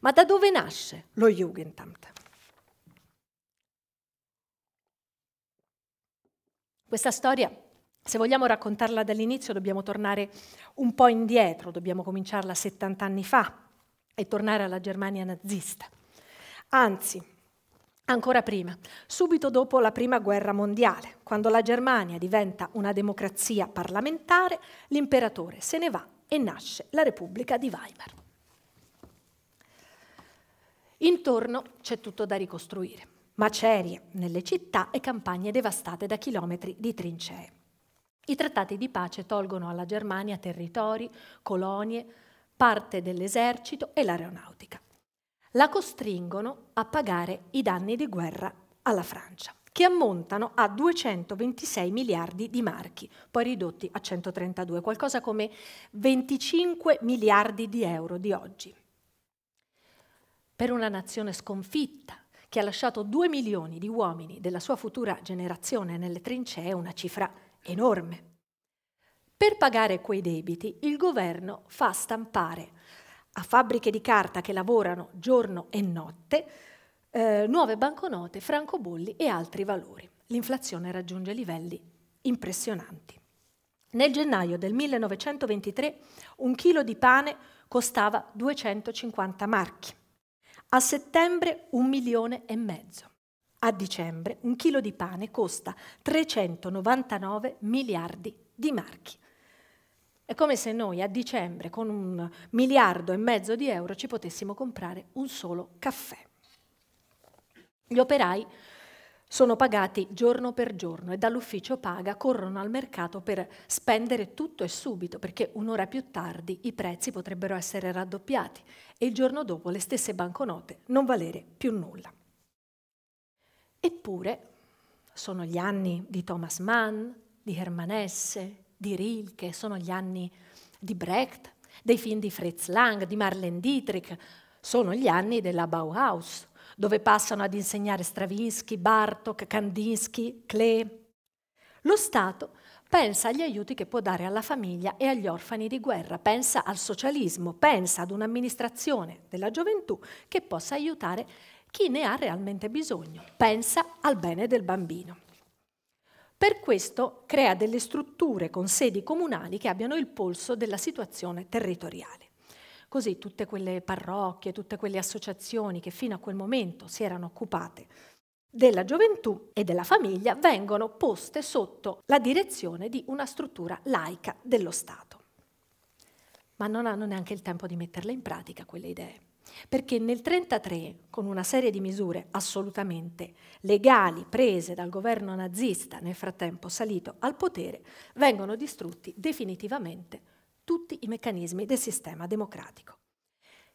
Ma da dove nasce lo Jugendamt? Questa storia, se vogliamo raccontarla dall'inizio, dobbiamo tornare un po' indietro, dobbiamo cominciarla 70 anni fa e tornare alla Germania nazista. Anzi, ancora prima, subito dopo la Prima Guerra Mondiale, quando la Germania diventa una democrazia parlamentare, l'imperatore se ne va e nasce la Repubblica di Weimar. Intorno c'è tutto da ricostruire. Macerie nelle città e campagne devastate da chilometri di trincee. I trattati di pace tolgono alla Germania territori, colonie, parte dell'esercito e l'aeronautica. La costringono a pagare i danni di guerra alla Francia, che ammontano a 226 miliardi di marchi, poi ridotti a 132, qualcosa come 25 miliardi di euro di oggi per una nazione sconfitta che ha lasciato due milioni di uomini della sua futura generazione nelle trincee, una cifra enorme. Per pagare quei debiti il governo fa stampare a fabbriche di carta che lavorano giorno e notte eh, nuove banconote, francobolli e altri valori. L'inflazione raggiunge livelli impressionanti. Nel gennaio del 1923 un chilo di pane costava 250 marchi. A settembre un milione e mezzo. A dicembre un chilo di pane costa 399 miliardi di marchi. È come se noi a dicembre con un miliardo e mezzo di euro ci potessimo comprare un solo caffè. Gli operai sono pagati giorno per giorno e dall'ufficio paga corrono al mercato per spendere tutto e subito perché un'ora più tardi i prezzi potrebbero essere raddoppiati e il giorno dopo le stesse banconote non valere più nulla. Eppure sono gli anni di Thomas Mann, di Hermann Hesse, di Rilke, sono gli anni di Brecht, dei film di Fritz Lang, di Marlene Dietrich, sono gli anni della Bauhaus, dove passano ad insegnare Stravinsky, Bartok, Kandinsky, Klee. Lo Stato pensa agli aiuti che può dare alla famiglia e agli orfani di guerra, pensa al socialismo, pensa ad un'amministrazione della gioventù che possa aiutare chi ne ha realmente bisogno, pensa al bene del bambino. Per questo crea delle strutture con sedi comunali che abbiano il polso della situazione territoriale. Così tutte quelle parrocchie, tutte quelle associazioni che fino a quel momento si erano occupate della gioventù e della famiglia vengono poste sotto la direzione di una struttura laica dello Stato. Ma non hanno neanche il tempo di metterle in pratica quelle idee, perché nel 1933, con una serie di misure assolutamente legali prese dal governo nazista, nel frattempo salito al potere, vengono distrutti definitivamente tutti i meccanismi del sistema democratico.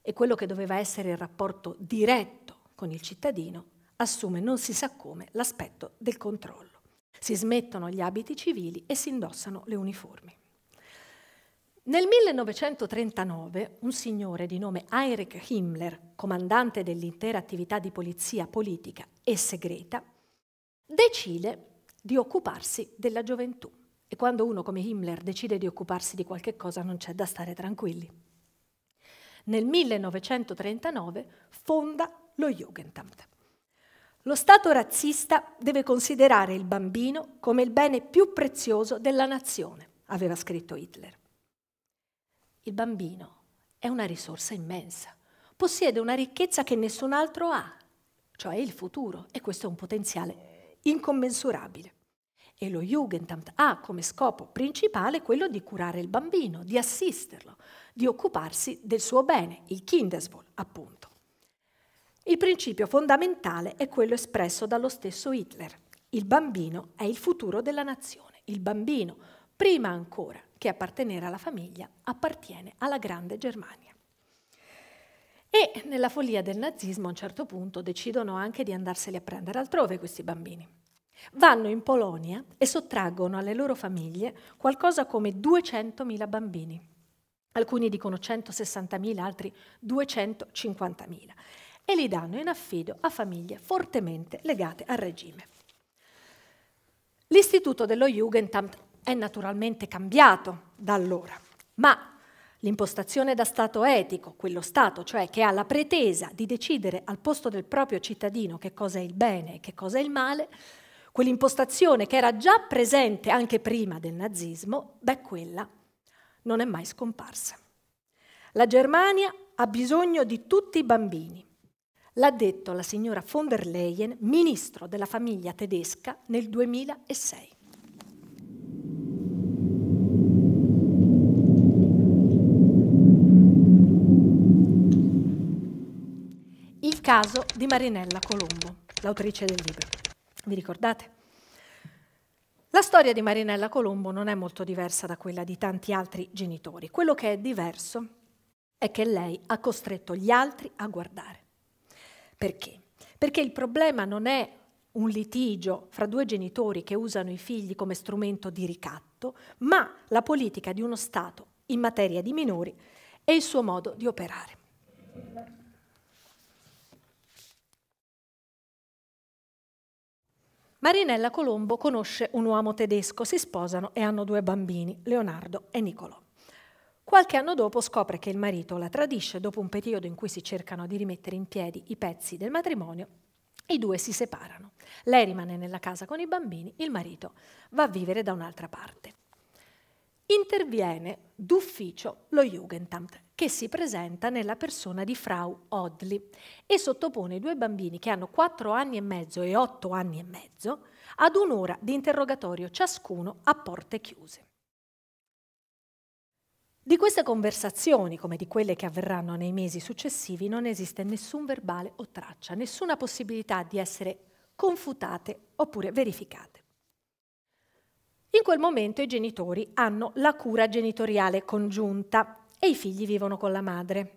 E quello che doveva essere il rapporto diretto con il cittadino assume non si sa come l'aspetto del controllo. Si smettono gli abiti civili e si indossano le uniformi. Nel 1939 un signore di nome Heinrich Himmler, comandante dell'intera attività di polizia politica e segreta, decide di occuparsi della gioventù. E quando uno come Himmler decide di occuparsi di qualche cosa non c'è da stare tranquilli. Nel 1939 fonda lo Jugendamt. Lo Stato razzista deve considerare il bambino come il bene più prezioso della nazione, aveva scritto Hitler. Il bambino è una risorsa immensa, possiede una ricchezza che nessun altro ha, cioè il futuro, e questo è un potenziale incommensurabile. E lo Jugendamt ha come scopo principale quello di curare il bambino, di assisterlo, di occuparsi del suo bene, il Kindeswohl, appunto. Il principio fondamentale è quello espresso dallo stesso Hitler. Il bambino è il futuro della nazione. Il bambino, prima ancora che appartenere alla famiglia, appartiene alla grande Germania. E nella follia del nazismo a un certo punto decidono anche di andarseli a prendere altrove questi bambini. Vanno in Polonia e sottraggono alle loro famiglie qualcosa come 200.000 bambini. Alcuni dicono 160.000, altri 250.000. E li danno in affido a famiglie fortemente legate al regime. L'istituto dello Jugendamt è naturalmente cambiato da allora, ma L'impostazione da Stato etico, quello Stato cioè che ha la pretesa di decidere al posto del proprio cittadino che cosa è il bene e che cosa è il male, Quell'impostazione che era già presente anche prima del nazismo, beh, quella non è mai scomparsa. La Germania ha bisogno di tutti i bambini. L'ha detto la signora von der Leyen, ministro della famiglia tedesca, nel 2006. Il caso di Marinella Colombo, l'autrice del libro. Vi ricordate? La storia di Marinella Colombo non è molto diversa da quella di tanti altri genitori. Quello che è diverso è che lei ha costretto gli altri a guardare. Perché? Perché il problema non è un litigio fra due genitori che usano i figli come strumento di ricatto, ma la politica di uno Stato in materia di minori e il suo modo di operare. Marinella Colombo conosce un uomo tedesco, si sposano e hanno due bambini, Leonardo e Nicolo. Qualche anno dopo scopre che il marito la tradisce dopo un periodo in cui si cercano di rimettere in piedi i pezzi del matrimonio. I due si separano. Lei rimane nella casa con i bambini, il marito va a vivere da un'altra parte interviene d'ufficio lo Jugendamt che si presenta nella persona di Frau Odli e sottopone i due bambini che hanno 4 anni e mezzo e 8 anni e mezzo ad un'ora di interrogatorio ciascuno a porte chiuse. Di queste conversazioni, come di quelle che avverranno nei mesi successivi, non esiste nessun verbale o traccia, nessuna possibilità di essere confutate oppure verificate. In quel momento i genitori hanno la cura genitoriale congiunta e i figli vivono con la madre.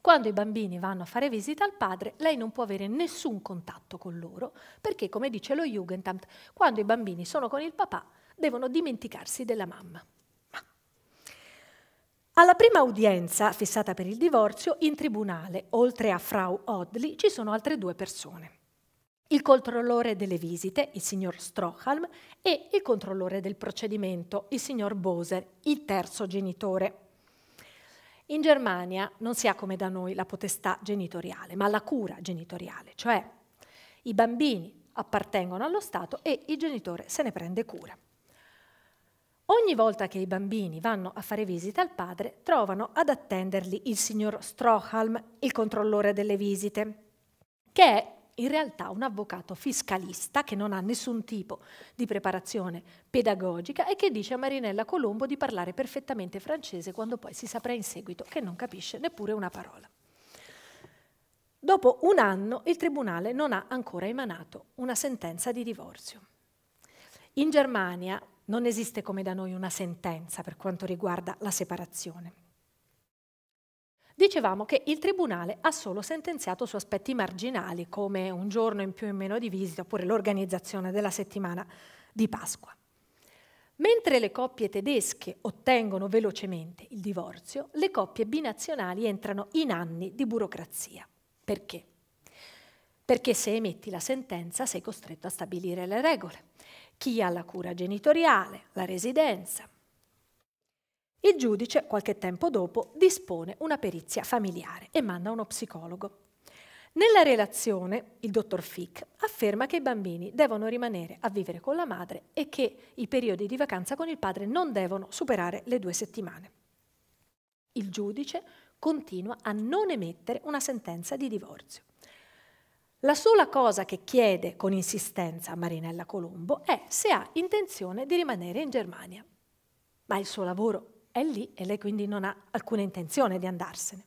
Quando i bambini vanno a fare visita al padre, lei non può avere nessun contatto con loro, perché come dice lo Jugendamt, quando i bambini sono con il papà, devono dimenticarsi della mamma. Alla prima udienza, fissata per il divorzio, in tribunale, oltre a Frau Odli, ci sono altre due persone il controllore delle visite, il signor Strohalm, e il controllore del procedimento, il signor Boser, il terzo genitore. In Germania non si ha come da noi la potestà genitoriale, ma la cura genitoriale, cioè i bambini appartengono allo Stato e il genitore se ne prende cura. Ogni volta che i bambini vanno a fare visita al padre, trovano ad attenderli il signor Strohalm, il controllore delle visite, che è in realtà un avvocato fiscalista che non ha nessun tipo di preparazione pedagogica e che dice a Marinella Colombo di parlare perfettamente francese quando poi si saprà in seguito che non capisce neppure una parola. Dopo un anno il tribunale non ha ancora emanato una sentenza di divorzio. In Germania non esiste come da noi una sentenza per quanto riguarda la separazione. Dicevamo che il Tribunale ha solo sentenziato su aspetti marginali, come un giorno in più e meno di visita, oppure l'organizzazione della settimana di Pasqua. Mentre le coppie tedesche ottengono velocemente il divorzio, le coppie binazionali entrano in anni di burocrazia. Perché? Perché se emetti la sentenza sei costretto a stabilire le regole. Chi ha la cura genitoriale, la residenza, il giudice, qualche tempo dopo, dispone una perizia familiare e manda uno psicologo. Nella relazione, il dottor Fick afferma che i bambini devono rimanere a vivere con la madre e che i periodi di vacanza con il padre non devono superare le due settimane. Il giudice continua a non emettere una sentenza di divorzio. La sola cosa che chiede con insistenza a Marinella Colombo è se ha intenzione di rimanere in Germania. Ma il suo lavoro è lì e lei quindi non ha alcuna intenzione di andarsene.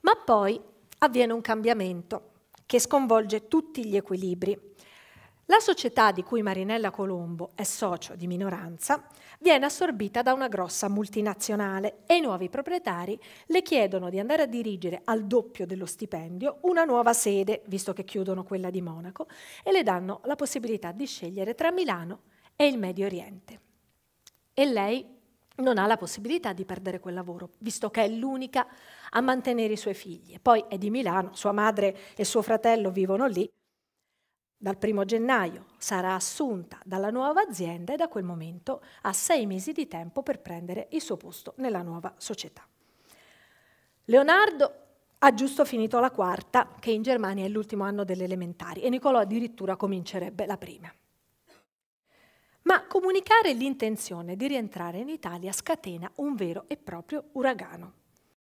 Ma poi avviene un cambiamento che sconvolge tutti gli equilibri. La società di cui Marinella Colombo è socio di minoranza viene assorbita da una grossa multinazionale e i nuovi proprietari le chiedono di andare a dirigere al doppio dello stipendio una nuova sede, visto che chiudono quella di Monaco, e le danno la possibilità di scegliere tra Milano e il Medio Oriente. E lei non ha la possibilità di perdere quel lavoro, visto che è l'unica a mantenere i suoi figli. Poi è di Milano, sua madre e suo fratello vivono lì. Dal primo gennaio sarà assunta dalla nuova azienda e da quel momento ha sei mesi di tempo per prendere il suo posto nella nuova società. Leonardo ha giusto finito la quarta, che in Germania è l'ultimo anno delle elementari, e Nicolò addirittura comincerebbe la prima ma comunicare l'intenzione di rientrare in Italia scatena un vero e proprio uragano.